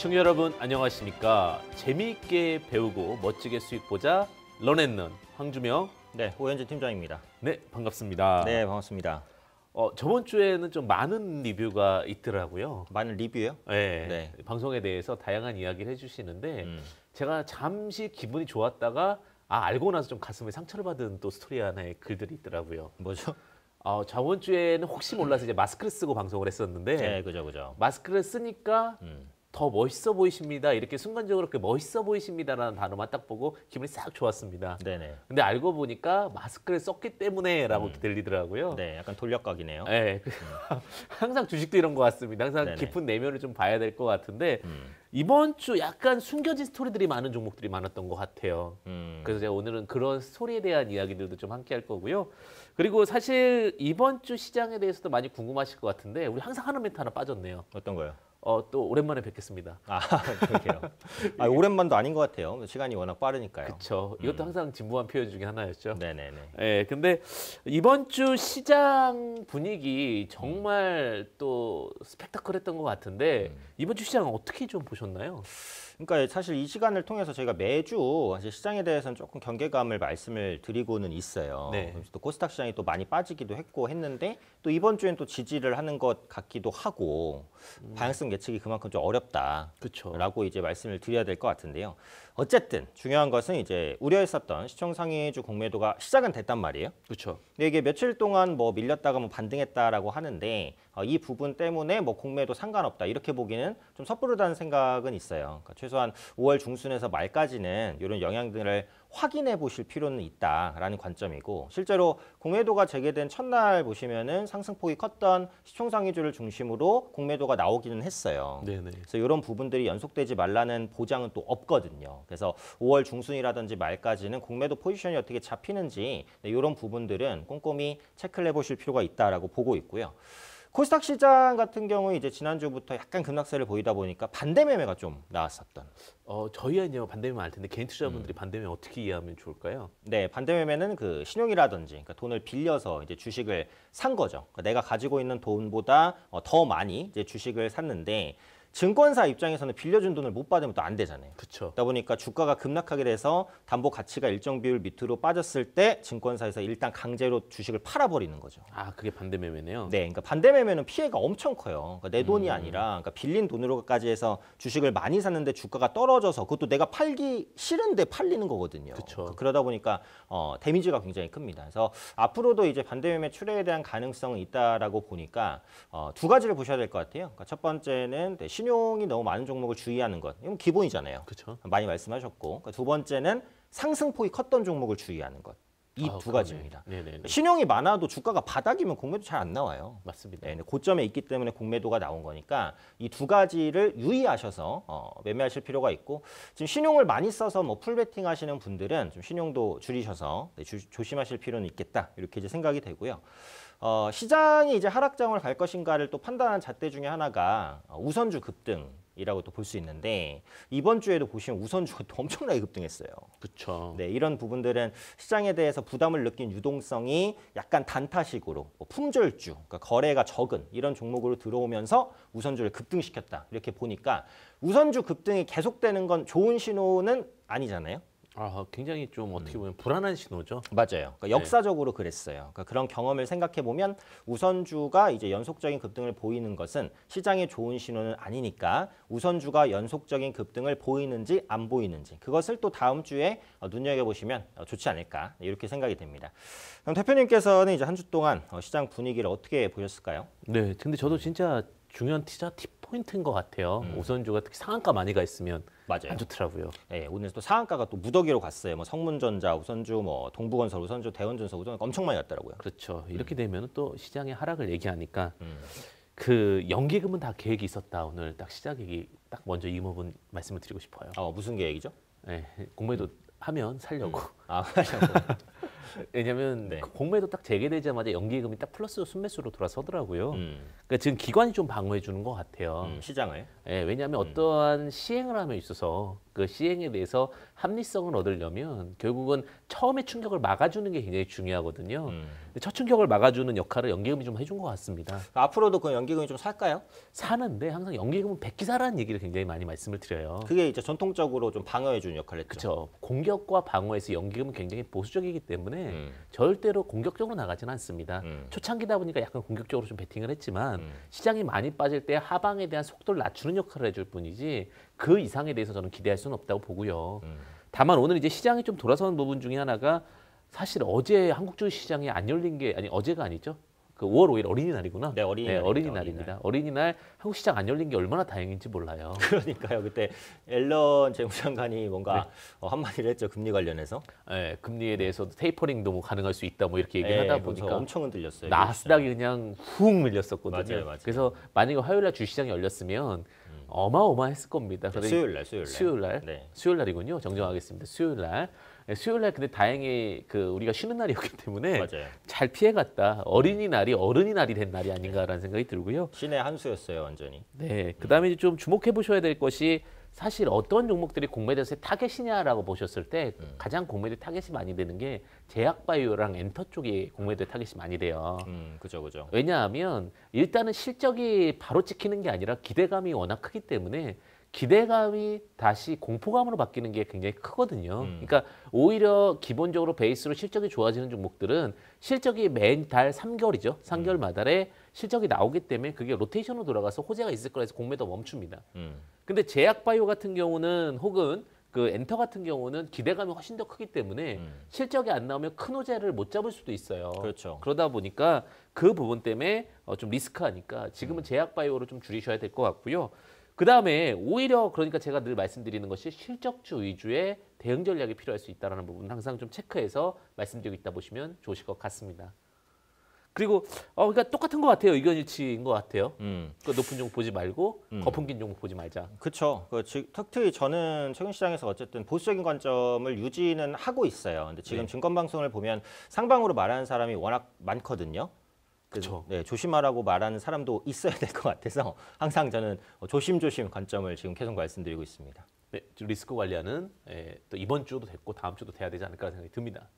시청자 여러분 안녕하십니까. 재미있게 배우고 멋지게 수익 보자 런앤런 황주명 네, 오현주 팀장입니다. 네, 반갑습니다. 네, 반갑습니다. 어, 저번 주에는 좀 많은 리뷰가 있더라고요. 많은 리뷰요? 네, 네. 방송에 대해서 다양한 이야기를 해주시는데 음. 제가 잠시 기분이 좋았다가 아 알고 나서 좀 가슴에 상처를 받은 또 스토리 하나의 글들이 있더라고요. 뭐죠? 어, 저번 주에는 혹시 몰라서 이제 마스크를 쓰고 방송을 했었는데 네, 그죠, 그죠. 마스크를 쓰니까 음. 더 멋있어 보이십니다. 이렇게 순간적으로 그 멋있어 보이십니다라는 단어만 딱 보고 기분이 싹 좋았습니다. 네네. 근데 알고 보니까 마스크를 썼기 때문에라고 음. 들리더라고요. 네, 약간 돌려각이네요. 네, 예, 그 음. 항상 주식도 이런 것 같습니다. 항상 네네. 깊은 내면을 좀 봐야 될 것 같은데 음. 이번 주 약간 숨겨진 스토리들이 많은 종목들이 많았던 것 같아요. 음. 그래서 제가 오늘은 그런 스토리에 대한 이야기들도 좀 함께 할 거고요. 그리고 사실 이번 주 시장에 대해서도 많이 궁금하실 것 같은데 우리 항상 하는 멘트 하나 빠졌네요. 어떤 거요? 어, 또 오랜만에 뵙겠습니다. 아, 그렇게요. 아, 오랜만도 아닌 것 같아요. 시간이 워낙 빠르니까요. 그렇죠. 이것도 음. 항상 진부한 표현 중에 하나였죠. 네네네. 예, 근데 이번 주 시장 분위기 정말 음. 또 스펙타클했던 것 같은데 음. 이번 주 시장 어떻게 좀 보셨나요? 그러니까 사실 이 시간을 통해서 저희가 매주 사실 시장에 대해서는 조금 경계감을 말씀을 드리고는 있어요. 네. 또 코스닥 시장이 또 많이 빠지기도 했고 했는데 또 이번 주엔 또 지지를 하는 것 같기도 하고 음. 방향성 예측이 그만큼 좀 어렵다라고 이제 말씀을 드려야 될 것 같은데요. 어쨌든 중요한 것은 이제 우려했었던 시청 상위주 공매도가 시작은 됐단 말이에요. 그렇죠. 근데 이게 며칠 동안 뭐 밀렸다가 뭐 반등했다라고 하는데 어, 이 부분 때문에 뭐 공매도 상관없다 이렇게 보기는 좀 섣부르다는 생각은 있어요. 그러니까 최소한 5월 중순에서 말까지는 이런 영향들을 확인해 보실 필요는 있다라는 관점이고 실제로 공매도가 재개된 첫날 보시면은 상승폭이 컸던 시총상위주를 중심으로 공매도가 나오기는 했어요. 네네. 그래서 이런 부분들이 연속되지 말라는 보장은 또 없거든요. 그래서 5월 중순이라든지 말까지는 공매도 포지션이 어떻게 잡히는지 네, 이런 부분들은 꼼꼼히 체크를 해보실 필요가 있다라고 보고 있고요. 코스닥 시장 같은 경우 이제 지난주부터 약간 급락세를 보이다 보니까 반대 매매가 좀 나왔었던. 어 저희가 이제 뭐 반대 매매 알 텐데 개인 투자분들이 자 음. 반대 매매 어떻게 이해하면 좋을까요? 네, 반대 매매는 그 신용이라든지 그러니까 돈을 빌려서 이제 주식을 산 거죠. 그러니까 내가 가지고 있는 돈보다 어, 더 많이 이제 주식을 샀는데 증권사 입장에서는 빌려준 돈을 못 받으면 또 안 되잖아요. 그렇죠 그러다 보니까 주가가 급락하게 돼서 담보 가치가 일정 비율 밑으로 빠졌을 때 증권사에서 일단 강제로 주식을 팔아버리는 거죠. 아, 그게 반대 매매네요. 네, 그러니까 반대 매매는 피해가 엄청 커요. 그러니까 내 돈이 음. 아니라 그러니까 빌린 돈으로까지 해서 주식을 많이 샀는데 주가가 떨어져서 그것도 내가 팔기 싫은데 팔리는 거거든요. 그렇죠 그러다 보니까 어, 데미지가 굉장히 큽니다. 그래서 앞으로도 이제 반대 매매 출회에 대한 가능성은 있다라고 보니까 어, 두 가지를 보셔야 될 것 같아요. 그러니까 첫 번째는 네, 신용이 너무 많은 종목을 주의하는 것. 이건 기본이잖아요. 그렇죠. 많이 말씀하셨고. 그러니까 두 번째는 상승폭이 컸던 종목을 주의하는 것. 이두 아, 가지입니다. 네네네. 그러니까 신용이 많아도 주가가 바닥이면 공매도 잘 안 나와요. 맞습니다. 네, 고점에 있기 때문에 공매도가 나온 거니까 이 두 가지를 유의하셔서 어, 매매하실 필요가 있고 지금 신용을 많이 써서 뭐 풀베팅 하시는 분들은 좀 신용도 줄이셔서 네, 주, 조심하실 필요는 있겠다 이렇게 이제 생각이 되고요. 어, 시장이 이제 하락장을 갈 것인가를 또 판단한 잣대 중에 하나가 어, 우선주 급등. 이라고 또 볼 수 있는데 이번 주에도 보시면 우선주가 또 엄청나게 급등했어요. 그렇죠. 네, 이런 부분들은 시장에 대해서 부담을 느낀 유동성이 약간 단타식으로 뭐 품절주, 그러니까 거래가 적은 이런 종목으로 들어오면서 우선주를 급등시켰다. 이렇게 보니까 우선주 급등이 계속되는 건 좋은 신호는 아니잖아요. 아, 굉장히 좀 어떻게 음. 보면 음. 불안한 신호죠. 맞아요. 그러니까 네. 역사적으로 그랬어요. 그러니까 그런 경험을 생각해 보면 우선주가 이제 연속적인 급등을 보이는 것은 시장에 좋은 신호는 아니니까 우선주가 연속적인 급등을 보이는지 안 보이는지 그것을 또 다음 주에 어, 눈여겨 보시면 어, 좋지 않을까 이렇게 생각이 됩니다. 그럼 대표님께서는 이제 한 주 동안 어, 시장 분위기를 어떻게 보셨을까요? 네, 근데 저도 진짜 중요한 티자 팁 포인트인 것 같아요. 음. 오선주가 특히 상한가 많이 가 있으면 맞아요. 안 좋더라고요. 예, 오늘 또 상한가가 또 무더기로 갔어요. 뭐 성문전자 우선주, 뭐 동부건설 우선주, 대원전설 우선주 엄청 많이 갔더라고요. 그렇죠. 이렇게 음. 되면 또 시장의 하락을 얘기하니까 음. 그 연기금은 다 계획이 있었다. 오늘 딱 시작 얘기 딱 먼저 이 부분 말씀을 드리고 싶어요. 아, 무슨 계획이죠? 예, 공모에도 음. 하면 살려고. 음. 아, 살려고. 왜냐면 네. 공매도 그 딱 재개되자마자 연기금이 딱 플러스 순매수로 돌아서더라고요. 음. 그러니까 지금 기관이 좀 방어해 주는 것 같아요. 음, 시장을. 예, 왜냐하면 어떠한 시행을 함에 있어서 그 시행에 대해서 합리성을 얻으려면 결국은 처음에 충격을 막아주는 게 굉장히 중요하거든요. 음. 첫 충격을 막아주는 역할을 연기금이 좀 해준 것 같습니다. 앞으로도 그 연기금이 좀 살까요? 사는데 항상 연기금은 백기사라는 얘기를 굉장히 많이 말씀을 드려요. 그게 이제 전통적으로 좀 방어해주는 역할을 했죠. 그렇죠. 공격과 방어에서 연기금은 굉장히 보수적이기 때문에 음. 절대로 공격적으로 나가지는 않습니다. 음. 초창기다 보니까 약간 공격적으로 좀 배팅을 했지만 음. 시장이 많이 빠질 때 하방에 대한 속도를 낮추는 역할을 해줄 뿐이지 그 이상에 대해서 저는 기대할 수는 없다고 보고요. 음. 다만 오늘 이제 시장이 좀 돌아서는 부분 중에 하나가 사실 어제 한국 주 시장이 안 열린 게 아니 어제가 아니죠. 그 5월 5일 어린이날이구나. 네, 어린이날. 네, 어린이날입니다. 어린이날. 어린이날 한국 시장 안 열린 게 얼마나 다행인지 몰라요. 그러니까요. 그때 앨런 재무장관이 뭔가 네. 어, 한마디를 했죠. 금리 관련해서. 네, 금리에 대해서 테이퍼링도 뭐 가능할 수 있다 뭐 이렇게 얘기하다 예, 네, 보니까 엄청 흔들렸어요. 나스닥이 그냥 훅 밀렸었거든요. 맞아요, 맞아요. 그래서 만약에 화요일 날 주시장이 열렸으면 어마어마했을 겁니다. 네, 수요일 날, 수요일 날. 수요일 날. 네. 수요일 날이군요. 정정하겠습니다. 수요일 날. 네, 수요일 날 근데 다행히 그 우리가 쉬는 날이었기 때문에 맞아요. 잘 피해갔다. 어린이날이 어른이날이 된 날이 아닌가라는 생각이 들고요. 신의 한수였어요, 완전히. 네. 그다음에 음. 좀 주목해 보셔야 될 것이 사실 어떤 종목들이 공매도에서 타겟이냐라고 보셨을 때 네. 가장 공매도 타겟이 많이 되는 게 제약바이오랑 엔터 쪽이 공매도 타겟이 많이 돼요. 음, 그죠, 그죠. 왜냐하면 일단은 실적이 바로 찍히는 게 아니라 기대감이 워낙 크기 때문에 기대감이 다시 공포감으로 바뀌는 게 굉장히 크거든요. 음. 그러니까 오히려 기본적으로 베이스로 실적이 좋아지는 종목들은 실적이 매달 3개월이죠. 3개월 음. 마달에 실적이 나오기 때문에 그게 로테이션으로 돌아가서 호재가 있을 거라 서 공매도 멈춥니다. 음. 근데 제약바이오 같은 경우는 혹은 그 엔터 같은 경우는 기대감이 훨씬 더 크기 때문에 음. 실적이 안 나오면 큰 호재를 못 잡을 수도 있어요. 그렇죠. 그러다 보니까 그 부분 때문에 어, 좀 리스크하니까 지금은 음. 제약 바이오로 좀 줄이셔야 될 것 같고요. 그 다음에 오히려 그러니까 제가 늘 말씀드리는 것이 실적주 위주의 대응 전략이 필요할 수 있다라는 부분 항상 좀 체크해서 말씀드리고 있다 보시면 좋으실 것 같습니다. 그리고 어 그러니까 똑같은 것 같아요. 의견일치인 것 같아요. 음. 그 높은 종목 보지 말고 음. 거품 낀 종목 보지 말자. 그렇죠. 그 특히 저는 최근 시장에서 어쨌든 보수적인 관점을 유지는 하고 있어요. 근데 지금 네. 증권 방송을 보면 상방으로 말하는 사람이 워낙 많거든요. 그렇죠. 네, 조심하라고 말하는 사람도 있어야 될 것 같아서 항상 저는 어, 조심조심 관점을 지금 계속 말씀드리고 있습니다. 네, 리스크 관리하는 예, 또 이번 주도 됐고 다음 주도 돼야 되지 않을까 생각이 듭니다.